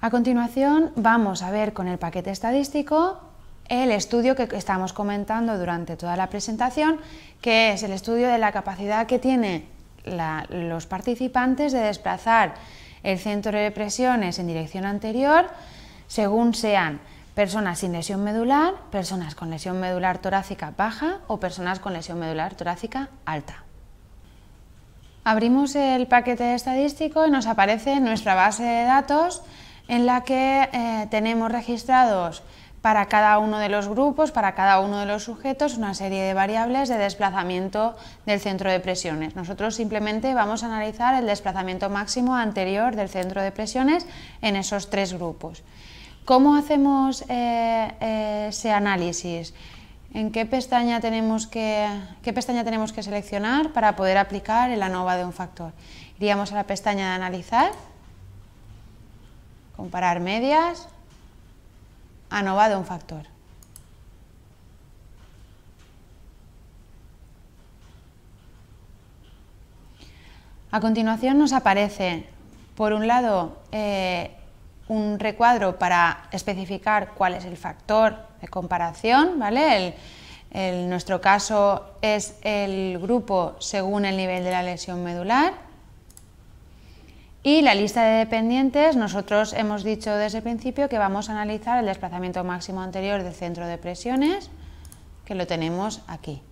A continuación vamos a ver con el paquete estadístico el estudio que estamos comentando durante toda la presentación, que es el estudio de la capacidad que tienen los participantes de desplazar el centro de presiones en dirección anterior según sean personas sin lesión medular, personas con lesión medular torácica baja o personas con lesión medular torácica alta. Abrimos el paquete estadístico y nos aparece nuestra base de datos en la que eh, tenemos registrados para cada uno de los grupos, para cada uno de los sujetos, una serie de variables de desplazamiento del centro de presiones. Nosotros simplemente vamos a analizar el desplazamiento máximo anterior del centro de presiones en esos tres grupos. ¿Cómo hacemos eh, eh, ese análisis? ¿En qué pestaña, tenemos que, qué pestaña tenemos que seleccionar para poder aplicar el ANOVA de un factor? Iríamos a la pestaña de analizar comparar medias, ha un factor. A continuación nos aparece, por un lado, eh, un recuadro para especificar cuál es el factor de comparación, ¿vale? nuestro caso es el grupo según el nivel de la lesión medular y la lista de dependientes, nosotros hemos dicho desde el principio que vamos a analizar el desplazamiento máximo anterior del centro de presiones, que lo tenemos aquí.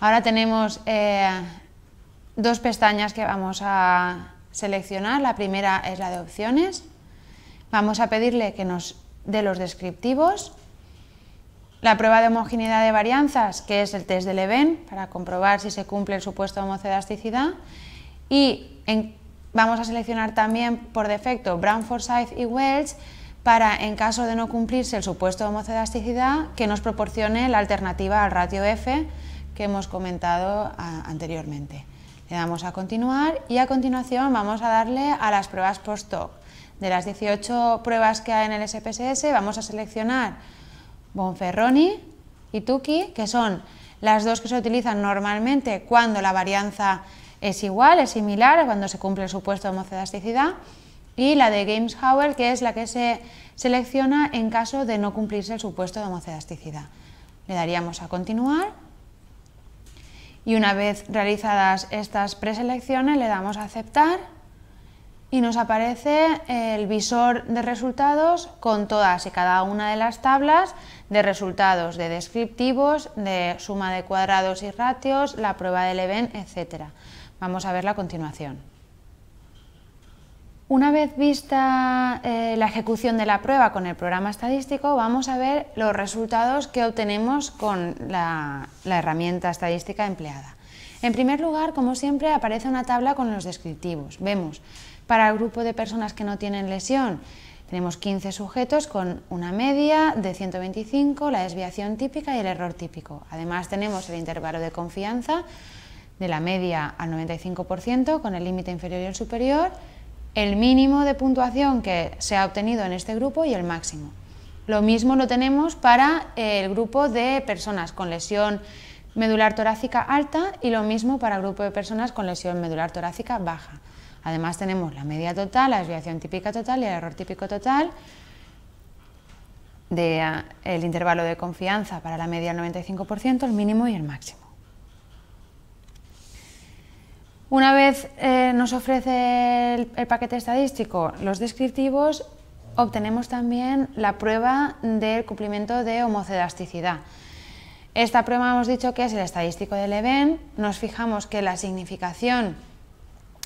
Ahora tenemos eh, dos pestañas que vamos a seleccionar. La primera es la de opciones. Vamos a pedirle que nos dé los descriptivos. La prueba de homogeneidad de varianzas, que es el test de Leven, para comprobar si se cumple el supuesto de homocedasticidad Y Vamos a seleccionar también por defecto Brown, Forsyth y Welch para, en caso de no cumplirse el supuesto de homocedasticidad, que nos proporcione la alternativa al ratio F que hemos comentado anteriormente. Le damos a continuar y a continuación vamos a darle a las pruebas post-hoc. De las 18 pruebas que hay en el SPSS vamos a seleccionar Bonferroni y Tuki, que son las dos que se utilizan normalmente cuando la varianza es igual, es similar a cuando se cumple el supuesto de homocedasticidad y la de games que es la que se selecciona en caso de no cumplirse el supuesto de homocedasticidad. Le daríamos a continuar y una vez realizadas estas preselecciones le damos a aceptar y nos aparece el visor de resultados con todas y cada una de las tablas de resultados, de descriptivos, de suma de cuadrados y ratios, la prueba del event, etc. Vamos a ver la continuación. Una vez vista eh, la ejecución de la prueba con el programa estadístico, vamos a ver los resultados que obtenemos con la, la herramienta estadística empleada. En primer lugar, como siempre, aparece una tabla con los descriptivos. Vemos para el grupo de personas que no tienen lesión, tenemos 15 sujetos con una media de 125, la desviación típica y el error típico. Además tenemos el intervalo de confianza de la media al 95% con el límite inferior y el superior, el mínimo de puntuación que se ha obtenido en este grupo y el máximo. Lo mismo lo tenemos para eh, el grupo de personas con lesión medular torácica alta y lo mismo para el grupo de personas con lesión medular torácica baja. Además tenemos la media total, la desviación típica total y el error típico total, de, eh, el intervalo de confianza para la media al 95%, el mínimo y el máximo. Una vez eh, nos ofrece el, paquete estadístico los descriptivos, obtenemos también la prueba del cumplimiento de homocedasticidad. Esta prueba hemos dicho que es el estadístico del Leven, nos fijamos que la significación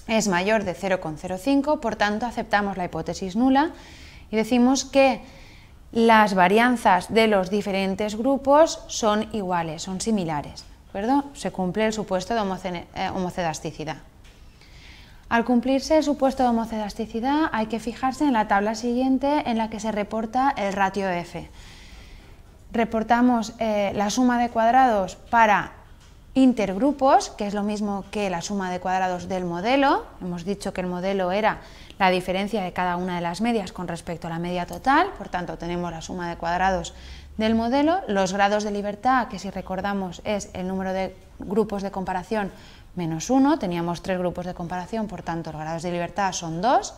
es mayor de 0,05, por tanto aceptamos la hipótesis nula y decimos que las varianzas de los diferentes grupos son iguales, son similares. Se cumple el supuesto de homocedasticidad. Eh, Al cumplirse el supuesto de homocedasticidad hay que fijarse en la tabla siguiente en la que se reporta el ratio F. Reportamos eh, la suma de cuadrados para intergrupos, que es lo mismo que la suma de cuadrados del modelo. Hemos dicho que el modelo era la diferencia de cada una de las medias con respecto a la media total, por tanto tenemos la suma de cuadrados del modelo, los grados de libertad, que si recordamos es el número de grupos de comparación menos 1, teníamos tres grupos de comparación, por tanto los grados de libertad son 2,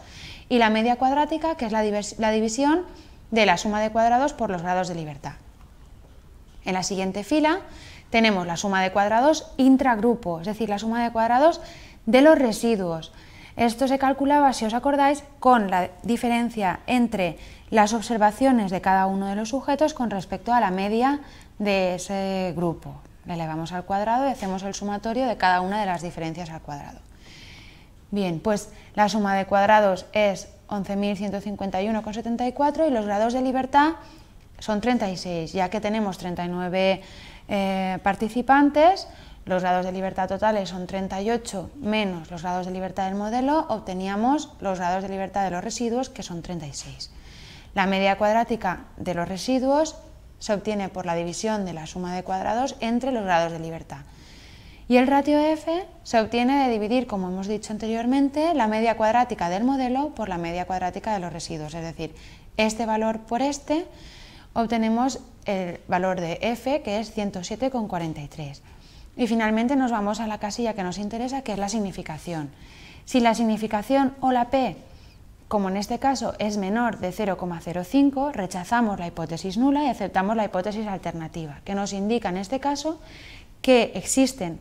y la media cuadrática, que es la división de la suma de cuadrados por los grados de libertad. En la siguiente fila tenemos la suma de cuadrados intragrupo, es decir, la suma de cuadrados de los residuos. Esto se calculaba, si os acordáis, con la diferencia entre las observaciones de cada uno de los sujetos con respecto a la media de ese grupo. Le elevamos al cuadrado y hacemos el sumatorio de cada una de las diferencias al cuadrado. Bien, pues la suma de cuadrados es 11.151,74 y los grados de libertad son 36, ya que tenemos 39 eh, participantes, los grados de libertad totales son 38 menos los grados de libertad del modelo, obteníamos los grados de libertad de los residuos, que son 36. La media cuadrática de los residuos se obtiene por la división de la suma de cuadrados entre los grados de libertad. Y el ratio f se obtiene de dividir, como hemos dicho anteriormente, la media cuadrática del modelo por la media cuadrática de los residuos, es decir, este valor por este obtenemos el valor de f, que es 107,43. Y finalmente nos vamos a la casilla que nos interesa, que es la significación. Si la significación o la p, como en este caso, es menor de 0,05, rechazamos la hipótesis nula y aceptamos la hipótesis alternativa, que nos indica en este caso que existen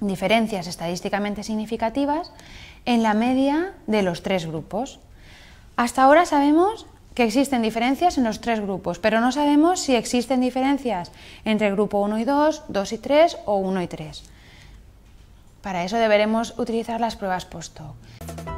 diferencias estadísticamente significativas en la media de los tres grupos. Hasta ahora sabemos que existen diferencias en los tres grupos, pero no sabemos si existen diferencias entre el grupo 1 y 2, 2 y 3 o 1 y 3. Para eso deberemos utilizar las pruebas post-hoc.